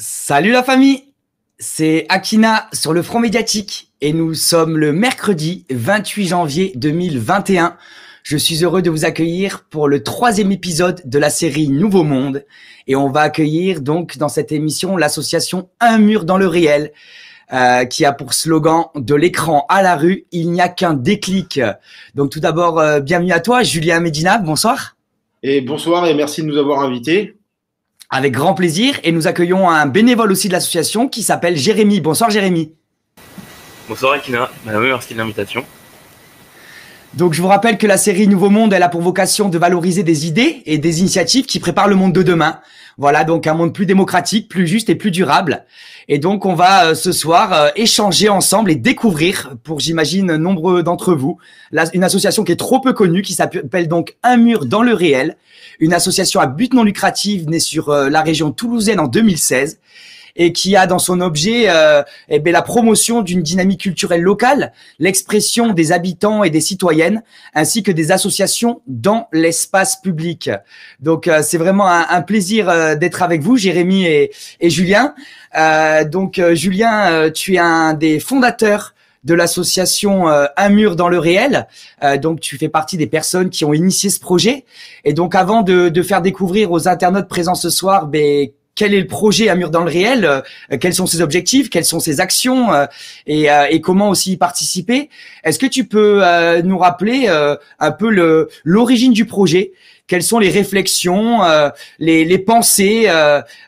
Salut la famille, c'est Akina sur le front médiatique et nous sommes le mercredi 28 janvier 2021. Je suis heureux de vous accueillir pour le troisième épisode de la série Nouveau Monde et on va accueillir donc dans cette émission l'association Un mur dans le réel euh, qui a pour slogan de l'écran à la rue, il n'y a qu'un déclic. Donc tout d'abord, euh, bienvenue à toi Julien Medina, bonsoir. Et bonsoir et merci de nous avoir invités. Avec grand plaisir. Et nous accueillons un bénévole aussi de l'association qui s'appelle Jérémy. Bonsoir Jérémy. Bonsoir Akina. Bah merci de l'invitation. Donc je vous rappelle que la série Nouveau Monde, elle a pour vocation de valoriser des idées et des initiatives qui préparent le monde de demain. Voilà, donc un monde plus démocratique, plus juste et plus durable. Et donc on va euh, ce soir euh, échanger ensemble et découvrir, pour j'imagine nombreux d'entre vous, une association qui est trop peu connue, qui s'appelle donc Un mur dans le réel, une association à but non lucratif née sur euh, la région toulousaine en 2016 et qui a dans son objet euh, eh ben, la promotion d'une dynamique culturelle locale, l'expression des habitants et des citoyennes, ainsi que des associations dans l'espace public. Donc euh, c'est vraiment un, plaisir euh, d'être avec vous, Jérémy et, et Julien. Euh, donc Julien, tu es un des fondateurs de l'association Un mur dans le réel. Euh, donc tu fais partie des personnes qui ont initié ce projet. Et donc avant de, de faire découvrir aux internautes présents ce soir ben, quel est le projet à mur dans le réel, euh, quels sont ses objectifs, quelles sont ses actions euh, euh, et, comment aussi y participer. Est-ce que tu peux nous rappeler un peu l'origine du projet quelles sont les réflexions, les, pensées,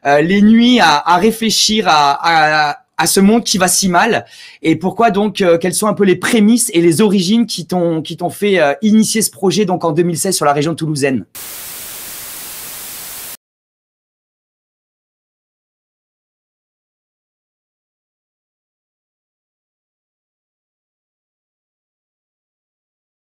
les nuits à, réfléchir à, ce monde qui va si mal, et pourquoi donc quelles sont un peu les prémices et les origines qui t'ont qui t'ont fait initier ce projet donc en 2016 sur la région toulousaine.